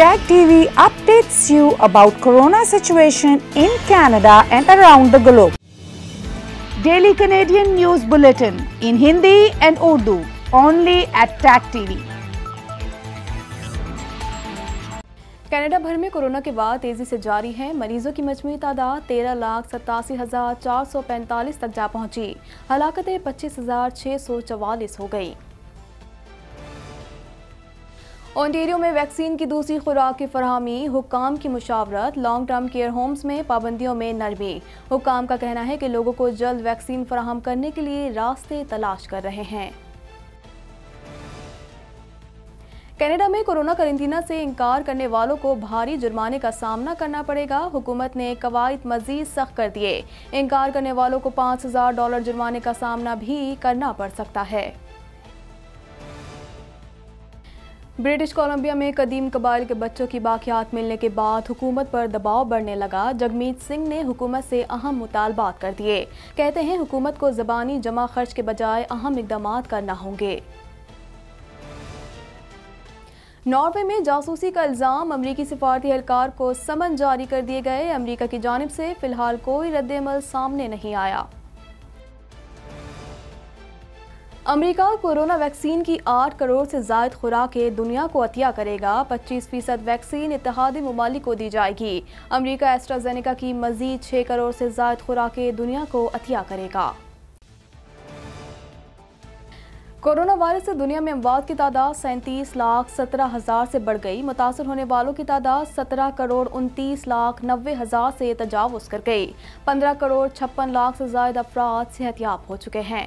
Tag TV updates you about corona situation in Canada and around the globe. Daily Canadian News Bulletin in Hindi and Urdu only at Tag TV. Canada भर में corona के बाद तेजी से जारी है मरीजों की मजमू तादाद तेरह लाख सतासी हज़ार चार सौ पैंतालीस तक जा पहुंची हलाकते पच्चीस हज़ार छह सौ चवालीस हो गई ओंटेरियो में वैक्सीन की दूसरी खुराक की फरहमी हुकाम की मुशावरत लॉन्ग टर्म केयर होम्स में पाबंदियों में नरमी हुकाम का कहना है कि लोगों को जल्द वैक्सीन फराहम करने के लिए रास्ते तलाश कर रहे हैं कनाडा में कोरोना करंतना से इनकार करने वालों को भारी जुर्माने का सामना करना पड़ेगा हुकूमत ने कवायद मजीद सख्त कर दिए इनकार करने वालों को पाँच हज़ार डॉलर जुर्माने का सामना भी करना पड़ सकता है ब्रिटिश कोलंबिया में कदीम कबाइल के बच्चों की बाकियात मिलने के बाद हुकूमत पर दबाव बढ़ने लगा जगमीत सिंह ने हुकूमत से अहम मुतालबात कर दिए कहते हैं हुकूमत को जबानी जमा खर्च के बजाय अहम इकदाम करना होंगे नॉर्वे में जासूसी का इल्ज़ाम अमरीकी सिफारती एहलकार को समन जारी कर दिए गए अमरीका की जानब से फिलहाल कोई रद्द सामने नहीं आया अमेरिका कोरोना वैक्सीन की 8 करोड़ से ज्यादा खुराकें दुनिया को अतिया करेगा 25 फीसद वैक्सीन इतिहादी ममालिक को दी जाएगी अमेरिका एस्ट्राजेनेका की मजीद 6 करोड़ से जायद खुराकें दुनिया को अतिया करेगा कोरोना वायरस से दुनिया में अमवात की तादाद सैंतीस लाख सत्रह हज़ार से बढ़ गई मुतासर होने वालों की तादाद सत्रह करोड़ उनतीस लाख नबे हज़ार से तजावज़ कर गई पंद्रह करोड़ छप्पन लाख से ज्यादा अफराद सेहतियाब हो चुके हैं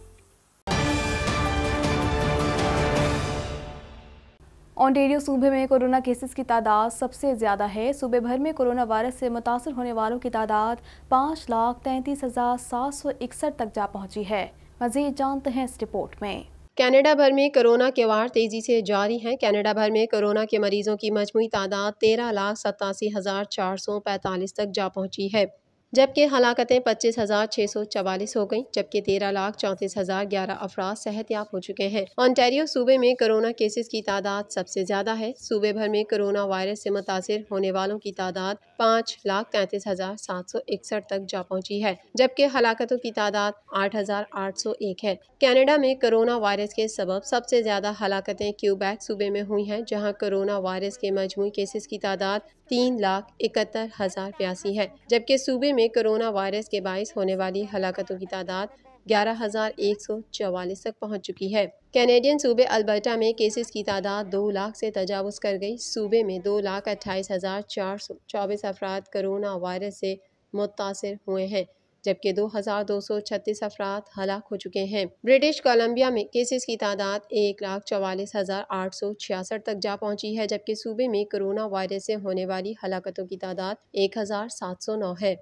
ऑनटेरियो सूबे में कोरोना केसेस की तादाद सबसे ज़्यादा है सूबे भर में कोरोना वायरस से मुतासर होने वालों की तादाद पाँच लाख तैंतीस हज़ार सात सौ इकसठ तक जा पहुंची है मजीद जानते हैं इस रिपोर्ट में कनाडा भर में कोरोना के वार तेज़ी से जारी हैं कनाडा भर में कोरोना के मरीजों की मजमू तादाद तेरह लाख सतासी हज़ार चार सौ पैंतालीस तक जा पहुंची है जबकि हलाकतें पच्चीस हज़ार छः सौ चवालीस हो गयी जबकि तेरह लाख चौंतीस हज़ार ग्यारह अफराद याब हो चुके हैं ऑनटेरियो सूबे में कोरोना केसेस की तादाद सबसे ज़्यादा है सूबे भर में कोरोना वायरस से मुतासर होने वालों की तादाद पाँच लाख तैंतीस हज़ार सात सौ इकसठ तक जा पहुंची है जबकि हलाकतों की तादाद आठ हज़ार आठ सौ एक है कैनेडा में कोरोना वायरस के सबब सबसे ज़्यादा हलाकतें क्यूबैक सूबे में हुई हैं जहाँ कोरोना वायरस के मजमू केसेस की तादाद तीन लाख इकहत्तर हज़ार बयासी है जबकि सूबे में में कोरोना वायरस के बायस होने वाली हलाकतों की तादाद ग्यारह हज़ार एक सौ चवालीस तक पहुंच चुकी है कैनेडियन सूबे अल्बर्टा में केसेस की तादाद दो लाख से तजावज़ कर गई सूबे में दो लाख अट्ठाईस हज़ार चार सौ चौबीस अफराद कोरोना वायरस से मुतासर हुए हैं जबकि दो हज़ार दो सौ छत्तीस अफराद हलाक हो चुके हैं ब्रिटिश कोलंबिया में केसेस की तादाद एक लाख चवालीस हज़ार आठ सौ छियासठ तक जा पहुंची है जबकि सूबे में कोरोना वायरस से होने वाली हलाकतों की तादाद एक हज़ार सात सौ नौ है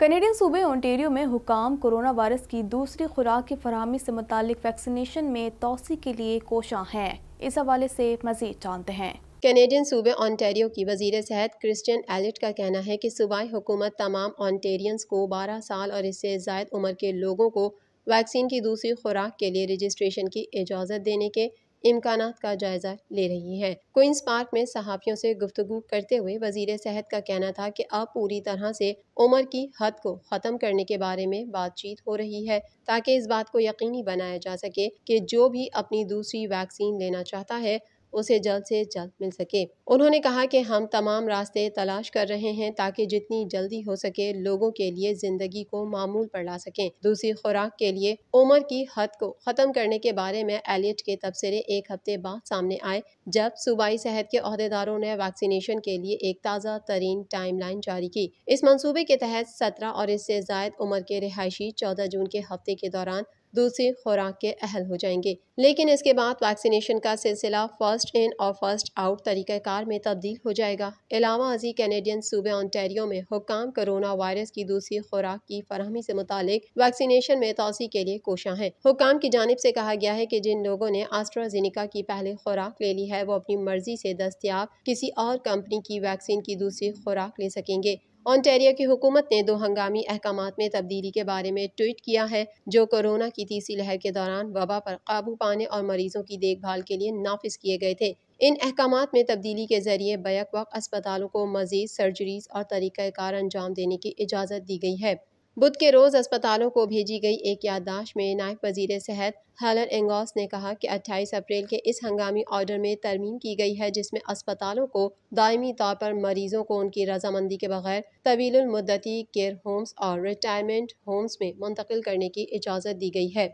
कनेडियन सूबे ओंटेरियो में हुकाम कोरोना वायरस की दूसरी खुराक की फरहमी से मुतालिक वैक्सीनेशन में तोसी के लिए कोशां हैं इस हवाले से मजीद जानते हैं कैनेडियन सूबे ऑनटेरियो की वजीर सेहत क्रिस्टियन एलिट का कहना है कि सूबाई हुकूमत तमाम ऑनटेरियंस को 12 साल और इससे जायद उम्र के लोगों को वैक्सीन की दूसरी खुराक के लिए रजिस्ट्रेशन की इजाज़त देने के इम्कान का जायजा ले रही है क्वींस पार्क में सहाफ़ियों से गुफ्तु करते हुए वजीर सेहत का कहना था कि अब पूरी तरह से उम्र की हद को ख़त्म करने के बारे में बातचीत हो रही है ताकि इस बात को यकीनी बनाया जा सके कि जो भी अपनी दूसरी वैक्सीन लेना चाहता है उसे जल्द से जल्द मिल सके उन्होंने कहा कि हम तमाम रास्ते तलाश कर रहे हैं ताकि जितनी जल्दी हो सके लोगों के लिए जिंदगी को मामूल पर ला सकें दूसरी खुराक के लिए उम्र की हद को ख़त्म करने के बारे में एलियट के तबसरे एक हफ्ते बाद सामने आए जब सूबाई सेहत के अहदेदारों ने वैक्सीनेशन के लिए एक ताज़ा तरीन टाइम लाइन जारी की इस मनसूबे के तहत सत्रह और इससे जायद उम्र के रिहायशी चौदह जून के हफ्ते के दौरान दूसरी खुराक के अहल हो जाएंगे लेकिन इसके बाद वैक्सीनेशन का सिलसिला फर्स्ट इन और फर्स्ट आउट तरीक़ाकार में तब्दील हो जाएगा अलावा अजी कैनेडियन सूबे ऑन्टेरियो में हुकाम कोरोना वायरस की दूसरी खुराक की फरहमी से मुतालिक वैक्सीनेशन में तोसी के लिए कोशा है हुकाम की जानब से कहा गया है कि जिन लोगों ने आस्ट्राजेनिका की पहले खुराक ले ली है वो अपनी मर्जी से दस्तियाब किसी और कंपनी की वैक्सीन की दूसरी खुराक ले सकेंगे ऑनटेरिया की हुकूमत ने दो हंगामी अहकाम में तब्दीली के बारे में ट्वीट किया है जो कोरोना की तीसरी लहर के दौरान वबा पर काबू पाने और मरीजों की देखभाल के लिए नाफिज किए गए थे इन अहकाम में तब्दीली के जरिए बैक वक्त अस्पतालों को मजीद सर्जरीज और तरीक़ार अंजाम देने की इजाज़त दी गई है बुध के रोज़ अस्पतालों को भेजी गई एक याददाश्त में नायब वजीर सेहत हलन एंगोस ने कहा कि 28 अप्रैल के इस हंगामी ऑर्डर में तरमीम की गई है जिसमें अस्पतालों को दायमी तौर पर मरीजों को उनकी रजामंदी के बगैर तवीलमदती केयर होम्स और रिटायरमेंट होम्स में मुंतकिल करने की इजाज़त दी गई है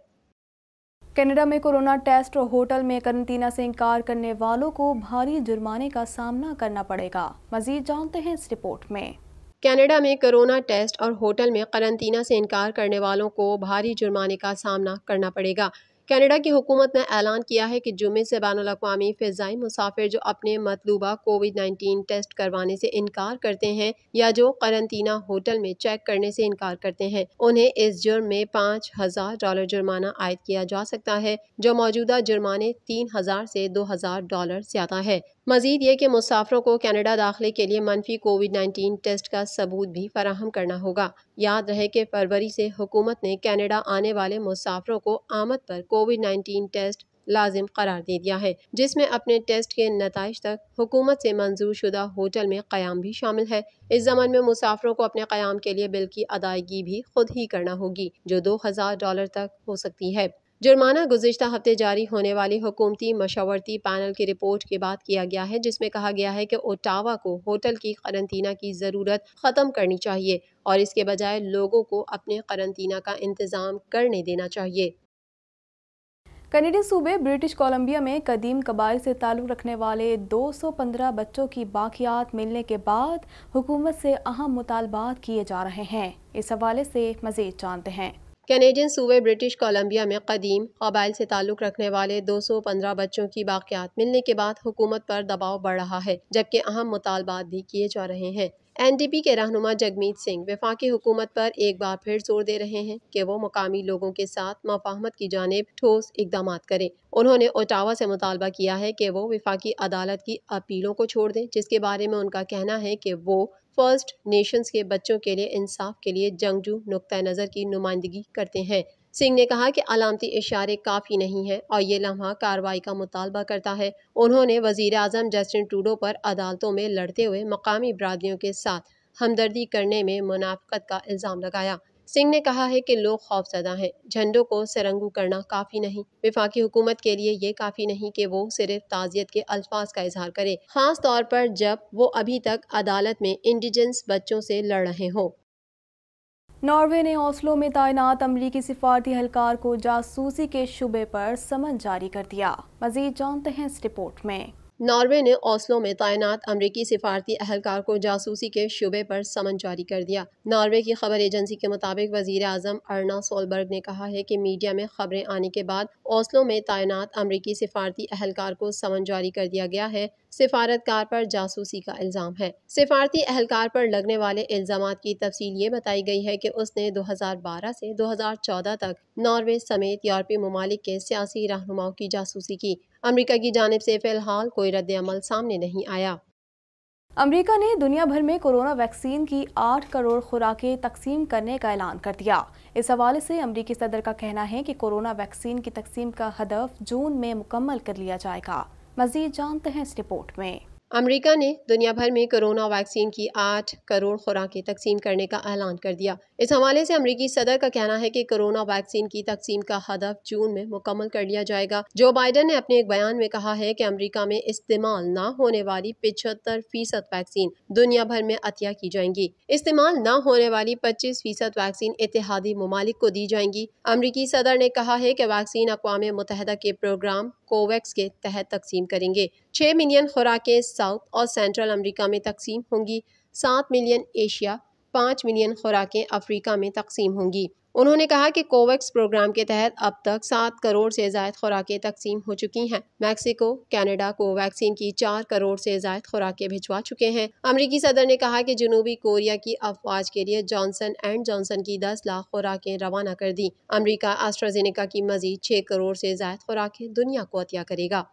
कनाडा में कोरोना टेस्ट और होटल में करंतना से इनकार करने वालों को भारी जुर्माने का सामना करना पड़ेगा मजीद जानते हैं इस रिपोर्ट में कनाडा में कोरोना टेस्ट और होटल में करंतना से इनकार करने वालों को भारी जुर्माने का सामना करना पड़ेगा कनाडा की हुकूमत ने ऐलान किया है कि जुमे से बैन अवी फ़ाई मुसाफिर जो अपने मतलूबा कोविड नाइन्टीन टेस्ट करवाने से इनकार करते हैं या जो करंतना होटल में चेक करने से इनकार करते हैं उन्हें इस जुर्म में पाँच हज़ार डॉलर जुर्माना आयद किया जा सकता है जो मौजूदा जुर्माने तीन हज़ार से दो हज़ार डॉलर ज्यादा है मजीद ये कि मुसाफरों को कैनेडा दाखिले के लिए मनफी कोविड नाइन्टीन टेस्ट का सबूत भी फराहम करना होगा याद रहे कि फरवरी से हुकूमत ने कैनेडा आने वाले मुसाफरों को आमद पर कोविड नाइन्टीन टेस्ट लाजिम करार दे दिया है जिसमें अपने टेस्ट के नतज तक हुकूमत से मंजूर शुदा होटल में क़्याम भी शामिल है इस जमन में मुसाफरों को अपने क़्याम के लिए बिल की अदायगी भी खुद ही करना होगी जो दो हज़ार डॉलर तक हो सकती है जुर्माना गुजशत हफ्ते जारी होने वाली हुकूमती मशावरती पैनल की रिपोर्ट के बाद किया गया है जिसमें कहा गया है कि ओटावा को होटल की करंतना की ज़रूरत ख़त्म करनी चाहिए और इसके बजाय लोगों को अपने करंतना का इंतज़ाम करने देना चाहिए कनेडा सूबे ब्रिटिश कोलंबिया में कदीम कबाइल से ताल्लुक़ रखने वाले 215 बच्चों की बाकियात मिलने के बाद हुकूमत से अहम मुतालबात किए जा रहे हैं इस हवाले से मज़ीद जानते हैं कैनेडियन सूबे ब्रिटिश कोलंबिया में कदीम कबाइल से ताल्लुक़ रखने वाले 215 बच्चों की बाक़ियात मिलने के बाद हुकूमत पर दबाव बढ़ रहा है जबकि अहम मुतालबात भी किए जा रहे हैं एनडीपी के रहनुमा जगमीत सिंह वफाकी हुकूमत पर एक बार फिर जोर दे रहे हैं कि वो मकामी लोगों के साथ मफाहमत की जानब ठोस इकदाम करें उन्होंने ओटावा से मुतालबा किया है कि वो वफाकी अदालत की अपीलों को छोड़ दें जिसके बारे में उनका कहना है कि वो फ़र्स्ट नेशंस के बच्चों के लिए इंसाफ के लिए जंगजू नुक़ नज़र की नुमाइंदगी करते हैं सिंह ने कहा कि अलामती इशारे काफ़ी नहीं हैं और ये लम्हा कार्रवाई का मुतालबा करता है उन्होंने वजीर अजम जस्टिन टूडो पर अदालतों में लड़ते हुए मकामी बरदरीों के साथ हमदर्दी करने में मुनाफत का इल्ज़ाम लगाया सिंह ने कहा है कि लोग खौफजदा हैं झंडों को सरंगू करना काफ़ी नहीं विफाकी हुकूमत के लिए ये काफ़ी नहीं कि वो सिर्फ ताज़ियत के अल्फाज का इजहार करे ख़ास तौर पर जब वो अभी तक अदालत में इंडिजेंस बच्चों से लड़ रहे हों नॉर्वे ने हौसलों में तैनात अमरीकी सिफारती अहलकार को जासूसी के शुबे पर समन जारी कर दिया मजीद जानते हैं इस रिपोर्ट में नॉर्वे ने ओस्लो में तैनात अमरीकी सिफारती अहलकार को जासूसी के शुबे पर समन जारी कर दिया नॉर्वे की खबर एजेंसी के मुताबिक वजीर अजम अर्ना सोलबर्ग ने कहा है कि मीडिया में खबरें आने के बाद ओस्लो में तैनात अमरीकी सिफारती अहलकार को समन जारी कर दिया गया है सिफारतकार पर जासूसी का इल्ज़ाम है सिफारती अहलकार पर लगने वाले इल्ज़ाम की तफसील ये बताई गई है कि उसने 2012 से 2014 तक नॉर्वे समेत यूरोपीय ममालिक के सियासी रहनुमाओं की जासूसी की अमरीका की जानब से फ़िलहाल कोई अमल सामने नहीं आया अमरीका ने दुनिया भर में कोरोना वैक्सीन की आठ करोड़ खुराकें तकसीम करने का ऐलान कर दिया इस हवाले से अमरीकी सदर का कहना है कि कोरोना वैक्सीन की तकसीम का हदफ जून में मुकम्मल कर लिया जाएगा मजीद जानते हैं इस रिपोर्ट में अमेरिका ने दुनिया भर में कोरोना वैक्सीन की आठ करोड़ खुराकें तकसीम करने का ऐलान कर दिया इस हवाले से अमरीकी सदर का कहना है कि कोरोना वैक्सीन की तकसीम का हदफ जून में मुकम्मल कर लिया जाएगा जो बाइडन ने अपने एक बयान में कहा है कि अमरीका में इस्तेमाल न होने वाली पिछहत्तर फीसद वैक्सीन दुनिया भर में अतिया की जाएंगी इस्तेमाल न होने वाली पच्चीस फीसद वैक्सीन इतिहादी ममालिक को दी जाएंगी अमरीकी सदर ने कहा है कि वैक्सीन अकवा मुतहदा के प्रोग्राम कोवैक्स के तहत तकसीम करेंगे छः मिलियन खुराकें साउथ और सेंट्रल अमेरिका में तकसीम होंगी सात मिलियन एशिया पाँच मिलियन खुराकें अफ्रीका में तकसीम होंगी उन्होंने कहा कि कोवैक्स प्रोग्राम के तहत अब तक सात करोड़ से जायद खुराकें तकसीम हो चुकी हैं मैक्सिको कनाडा को वैक्सीन की चार करोड़ से जायद खुराकें भिजवा चुके हैं अमरीकी सदर ने कहा कि जनूबी कोरिया की अफवाज के लिए जॉनसन एंड जॉनसन की दस लाख खुराकें रवाना कर दी अमरीका एस्ट्राजेनेका की मजीद छः करोड़ से जायद खुराकें दुनिया को अतिया करेगा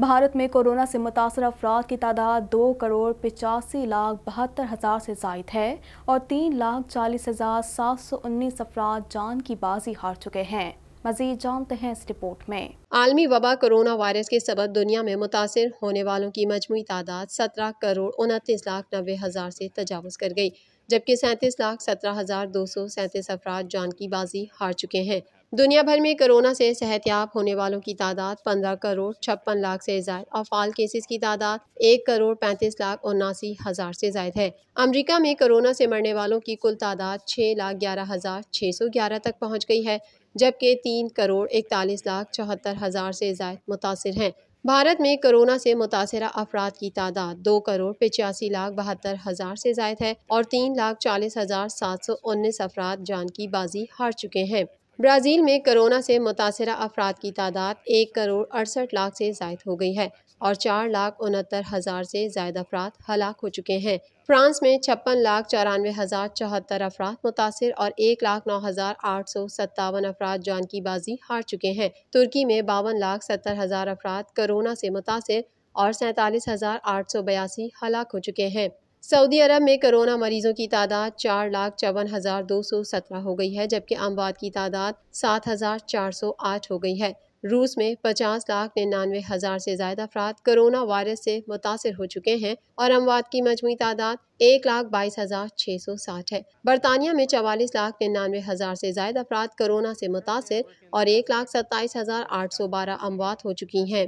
भारत में कोरोना से मुतासर अफराद की तादाद दो करोड़ पिचासी लाख बहत्तर हज़ार से जायद है और तीन लाख चालीस हज़ार सात सौ उन्नीस अफराद जान की बाजी हार चुके हैं मजीद जानते हैं इस रिपोर्ट में आलमी वबा कोरोना वायरस के सबब दुनिया में मुतासर होने वालों की मजमू तादाद सत्रह करोड़ उनतीस लाख नबे हज़ार से तजावज़ कर गई जबकि सैंतीस लाख सत्रह हज़ार दो सौ सैंतीस अफराद जान की बाजी हार चुके हैं दुनिया भर में कोरोना से सेहतियाब होने वालों की तादाद पंद्रह करोड़ छप्पन लाख से जायद और फाल केसेस की तादाद एक करोड़ पैंतीस लाख उन्नासी हज़ार से ज्यादा है अमरीका में कोरोना से मरने वालों की कुल तादाद छः लाख ग्यारह हज़ार छः सौ ग्यारह तक पहुँच गई है जबकि तीन करोड़ इकतालीस लाख चौहत्तर हज़ार से ज्यादा मुतासर हैं भारत में कोरोना से मुतासर अफराद की तादाद दो करोड़ पचासी लाख बहत्तर हज़ार से जायद है और तीन लाख चालीस हज़ार सात सौ उन्नीस अफराद जान की बाजी हार चुके हैं ब्राज़ील में कोरोना से मुतासर अफराद की तादाद एक करोड़ अड़सठ लाख से जायद हो गई है और चार लाख उनहत्तर हज़ार से जायद अफराद हलाक हो चुके हैं फ्रांस में छप्पन लाख चौरानवे हज़ार चौहत्तर अफराद मुतासर और एक लाख नौ हज़ार आठ सौ सत्तावन अफराद जान की बाजी हार चुके हैं तुर्की में बावन लाख सत्तर हज़ार अफराद कोरोना से मुतासर और सैंतालीस हज़ार आठ सौ बयासी हलाक हो चुके हैं सऊदी अरब में कोरोना मरीजों की तादाद चार लाख चौवन हज़ार दो सौ सत्रह हो गई है जबकि अमवात की तादाद सात हज़ार चार सौ आठ हो गई है रूस में पचास लाख निन्यानवे हज़ार से ज्यादा अफराद कोरोना वायरस से मुतासर हो चुके हैं और अमवात की मजमू तादाद एक लाख बाईस हज़ार छः सौ साठ है बरतानिया में चवालीस लाख निन्यानवे हज़ार से ज्यादा अफराद कोरोना से मुतासर और एक लाख सत्ताईस हज़ार आठ सौ बारह अमवात हो चुकी हैं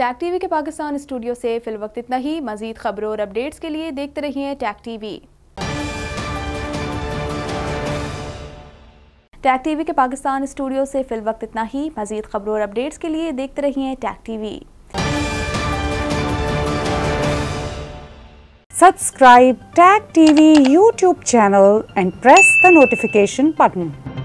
टैग टीवी के पाकिस्तान स्टूडियो से फिल वक्त इतना ही मजीद खबरों और अपडेट्स के लिए देखते रहिए टैग टीवी टैग टीवी के पाकिस्तान स्टूडियो से फिल वक्त इतना ही मजीद खबरों और अपडेट्स के लिए देखते रहिए Tag TV Subscribe Tag TV YouTube channel and press the notification button